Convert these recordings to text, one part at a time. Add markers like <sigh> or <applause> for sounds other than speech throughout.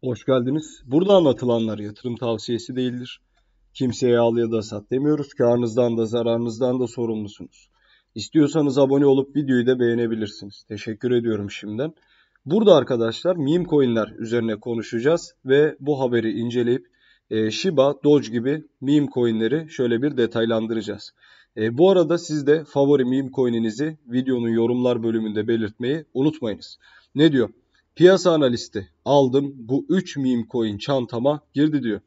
Hoş geldiniz. Burada anlatılanlar yatırım tavsiyesi değildir. Kimseye al ya da sat demiyoruz. Karnınızdan da zararınızdan da sorumlusunuz. İstiyorsanız abone olup videoyu da beğenebilirsiniz. Teşekkür ediyorum şimdiden. Burada arkadaşlar meme coinler üzerine konuşacağız ve bu haberi inceleyip e, Shiba, Doge gibi meme coinleri şöyle bir detaylandıracağız. E, bu arada siz de favori meme coininizi videonun yorumlar bölümünde belirtmeyi unutmayınız. Ne diyor? Piyasa analisti aldım bu 3 meme coin çantama girdi diyor.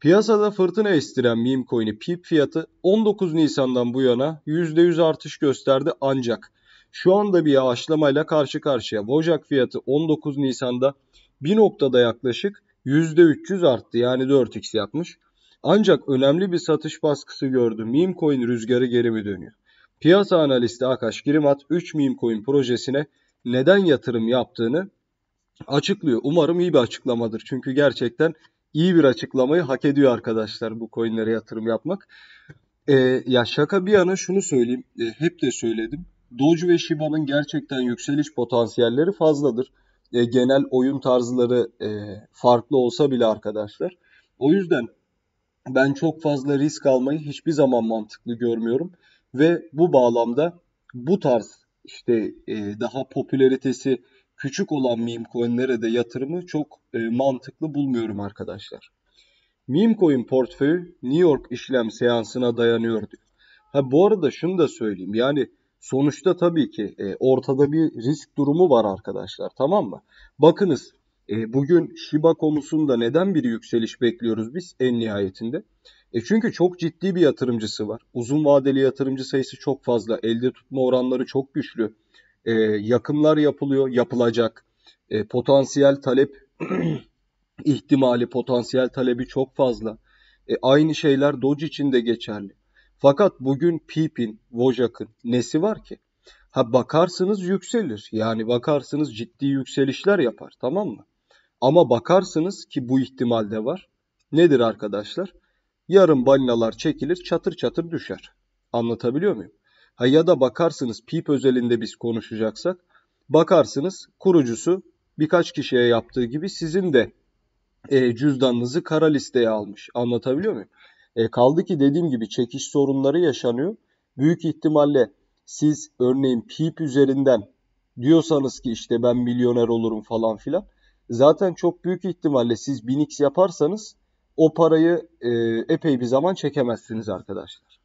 Piyasada fırtına estiren meme coin'i pip fiyatı 19 Nisan'dan bu yana %100 artış gösterdi ancak şu anda bir yavaşlamayla karşı karşıya. Vojak fiyatı 19 Nisan'da bir noktada yaklaşık %300 arttı yani 4x yapmış. Ancak önemli bir satış baskısı gördü. Meme coin rüzgarı geri mi dönüyor? Piyasa analisti Akash Girimat 3 meme coin projesine neden yatırım yaptığını açıklıyor. Umarım iyi bir açıklamadır. Çünkü gerçekten iyi bir açıklamayı hak ediyor arkadaşlar bu coinlere yatırım yapmak. Ee, ya şaka bir yana şunu söyleyeyim. E, hep de söyledim. Doge ve Shiba'nın gerçekten yükseliş potansiyelleri fazladır. E, genel oyun tarzları e, farklı olsa bile arkadaşlar. O yüzden ben çok fazla risk almayı hiçbir zaman mantıklı görmüyorum. Ve bu bağlamda bu tarz işte e, daha popülaritesi küçük olan meme coin'lere de yatırımı çok e, mantıklı bulmuyorum arkadaşlar. Meme coin portföyü New York işlem seansına dayanıyor diyor. Ha bu arada şunu da söyleyeyim. Yani sonuçta tabii ki e, ortada bir risk durumu var arkadaşlar. Tamam mı? Bakınız e, bugün Shiba konusunda neden bir yükseliş bekliyoruz biz en nihayetinde? E çünkü çok ciddi bir yatırımcısı var. Uzun vadeli yatırımcı sayısı çok fazla. Elde tutma oranları çok güçlü e, yakımlar yapılıyor, yapılacak. E, potansiyel talep <clears throat> ihtimali, potansiyel talebi çok fazla. E, aynı şeyler Doge için de geçerli. Fakat bugün Pip'in, Vojak'ın nesi var ki? Ha bakarsınız yükselir. Yani bakarsınız ciddi yükselişler yapar tamam mı? Ama bakarsınız ki bu ihtimalde var. Nedir arkadaşlar? Yarın balinalar çekilir çatır çatır düşer. Anlatabiliyor muyum? Ha ya da bakarsınız PIP özelinde biz konuşacaksak bakarsınız kurucusu birkaç kişiye yaptığı gibi sizin de e, cüzdanınızı kara listeye almış. Anlatabiliyor muyum? E, kaldı ki dediğim gibi çekiş sorunları yaşanıyor. Büyük ihtimalle siz örneğin PIP üzerinden diyorsanız ki işte ben milyoner olurum falan filan. Zaten çok büyük ihtimalle siz 1000x yaparsanız o parayı e, epey bir zaman çekemezsiniz arkadaşlar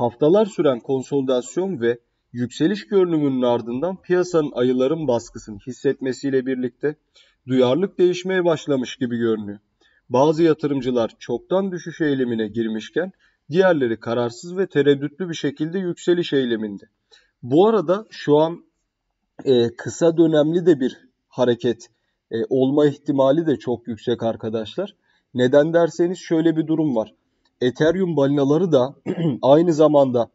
haftalar süren konsolidasyon ve yükseliş görünümünün ardından piyasanın ayıların baskısını hissetmesiyle birlikte duyarlılık değişmeye başlamış gibi görünüyor. Bazı yatırımcılar çoktan düşüş eğilimine girmişken diğerleri kararsız ve tereddütlü bir şekilde yükseliş eğiliminde. Bu arada şu an e, kısa dönemli de bir hareket e, olma ihtimali de çok yüksek arkadaşlar. Neden derseniz şöyle bir durum var. Ethereum balinaları da <clears throat> aynı zamanda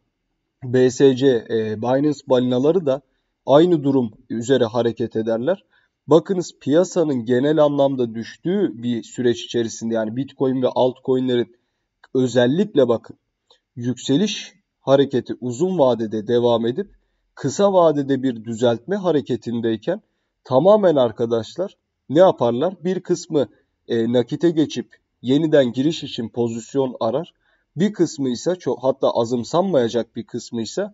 BSC, e, Binance balinaları da aynı durum üzere hareket ederler. Bakınız piyasanın genel anlamda düştüğü bir süreç içerisinde yani Bitcoin ve altcoin'lerin özellikle bakın yükseliş hareketi uzun vadede devam edip kısa vadede bir düzeltme hareketindeyken tamamen arkadaşlar ne yaparlar? Bir kısmı e, nakite geçip yeniden giriş için pozisyon arar. Bir kısmı ise çok hatta azımsanmayacak bir kısmı ise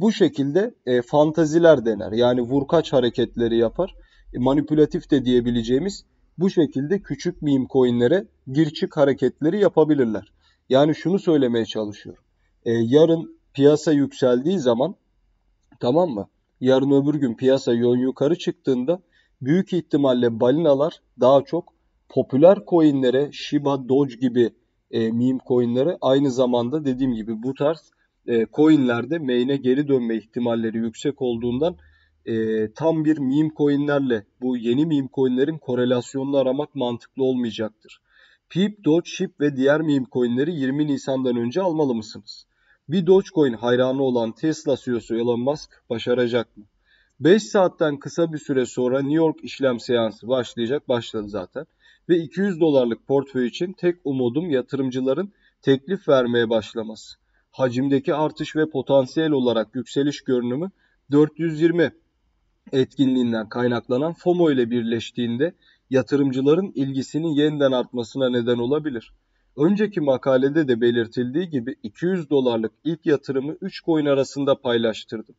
bu şekilde e, fantaziler dener. Yani vurkaç hareketleri yapar. E, manipülatif de diyebileceğimiz bu şekilde küçük meme coinlere gir çık hareketleri yapabilirler. Yani şunu söylemeye çalışıyorum. E, yarın piyasa yükseldiği zaman tamam mı? Yarın öbür gün piyasa yön yukarı çıktığında büyük ihtimalle balinalar daha çok popüler coinlere Shiba, Doge gibi e, meme coinlere aynı zamanda dediğim gibi bu tarz e, coinlerde main'e geri dönme ihtimalleri yüksek olduğundan e, tam bir meme coinlerle bu yeni meme coinlerin korelasyonunu aramak mantıklı olmayacaktır. Peep, Doge, Ship ve diğer meme coinleri 20 Nisan'dan önce almalı mısınız? Bir Dogecoin hayranı olan Tesla CEO'su Elon Musk başaracak mı? 5 saatten kısa bir süre sonra New York işlem seansı başlayacak. Başladı zaten ve 200 dolarlık portföy için tek umudum yatırımcıların teklif vermeye başlaması. Hacimdeki artış ve potansiyel olarak yükseliş görünümü 420 etkinliğinden kaynaklanan FOMO ile birleştiğinde yatırımcıların ilgisinin yeniden artmasına neden olabilir. Önceki makalede de belirtildiği gibi 200 dolarlık ilk yatırımı 3 coin arasında paylaştırdım.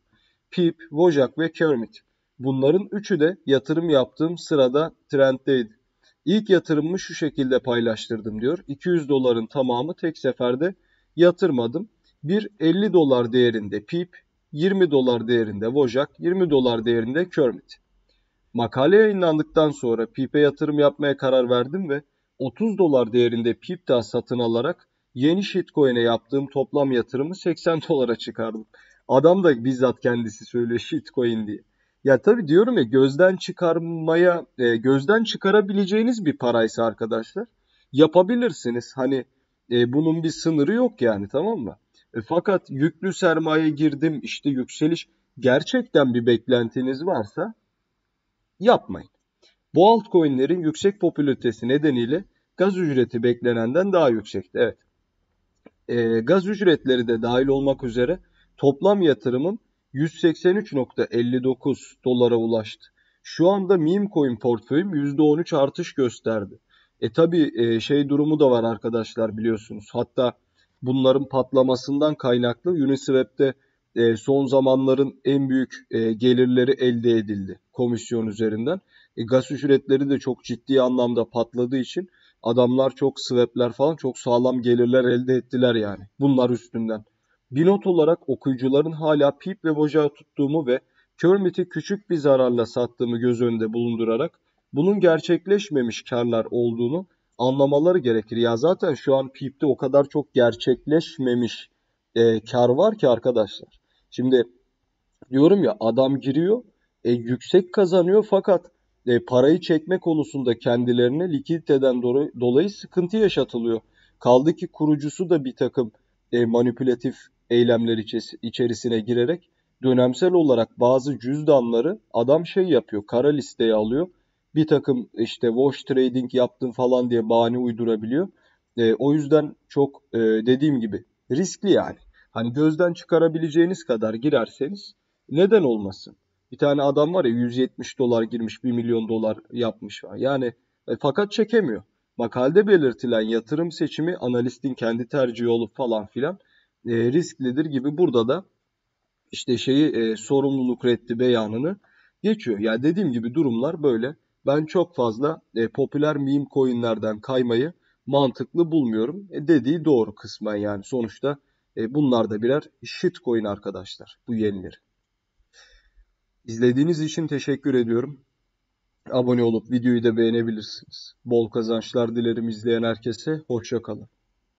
Pip, Wojak ve Kermit. Bunların üçü de yatırım yaptığım sırada trenddeydi. İlk yatırımımı şu şekilde paylaştırdım diyor. 200 doların tamamı tek seferde yatırmadım. Bir 50 dolar değerinde PIP, 20 dolar değerinde Wojak, 20 dolar değerinde Kermit. Makale yayınlandıktan sonra PIP'e yatırım yapmaya karar verdim ve 30 dolar değerinde PIP daha satın alarak yeni shitcoin'e yaptığım toplam yatırımı 80 <laughs> dolara çıkardım. Adam da bizzat kendisi söylüyor shitcoin diye. Ya tabii diyorum ya gözden çıkarmaya, e, gözden çıkarabileceğiniz bir paraysa arkadaşlar yapabilirsiniz. Hani e, bunun bir sınırı yok yani tamam mı? E, fakat yüklü sermaye girdim işte yükseliş gerçekten bir beklentiniz varsa yapmayın. Bu altcoin'lerin yüksek popülaritesi nedeniyle gaz ücreti beklenenden daha yüksekti. Evet. E, gaz ücretleri de dahil olmak üzere toplam yatırımın 183.59 dolara ulaştı. Şu anda meme coin portföyüm %13 artış gösterdi. E tabi e, şey durumu da var arkadaşlar biliyorsunuz. Hatta bunların patlamasından kaynaklı Uniswap'te e, son zamanların en büyük e, gelirleri elde edildi komisyon üzerinden. E, gaz ücretleri de çok ciddi anlamda patladığı için adamlar çok swap'ler falan çok sağlam gelirler elde ettiler yani bunlar üstünden. Bir not olarak okuyucuların hala Pip ve Bojağı tuttuğumu ve Kermit'i küçük bir zararla sattığımı göz önünde bulundurarak bunun gerçekleşmemiş karlar olduğunu anlamaları gerekir. Ya zaten şu an Pip'te o kadar çok gerçekleşmemiş e, kar var ki arkadaşlar. Şimdi diyorum ya adam giriyor e, yüksek kazanıyor fakat e, parayı çekme konusunda kendilerine likiditeden dolayı, dolayı sıkıntı yaşatılıyor. Kaldı ki kurucusu da bir takım e, manipülatif eylemler içerisine girerek dönemsel olarak bazı cüzdanları adam şey yapıyor, kara listeye alıyor. Bir takım işte wash trading yaptım falan diye bahane uydurabiliyor. E, o yüzden çok e, dediğim gibi riskli yani. Hani gözden çıkarabileceğiniz kadar girerseniz neden olmasın? Bir tane adam var ya 170 dolar girmiş 1 milyon dolar yapmış. var Yani e, fakat çekemiyor. Makalede belirtilen yatırım seçimi analistin kendi tercihi olup falan filan e, risklidir gibi burada da işte şeyi e, sorumluluk reddi beyanını geçiyor. Ya yani dediğim gibi durumlar böyle. Ben çok fazla e, popüler meme coinlerden kaymayı mantıklı bulmuyorum. E, dediği doğru kısmen yani. Sonuçta e, bunlar da birer shit shitcoin arkadaşlar bu yenileri. İzlediğiniz için teşekkür ediyorum. Abone olup videoyu da beğenebilirsiniz. Bol kazançlar dilerim izleyen herkese. Hoşçakalın.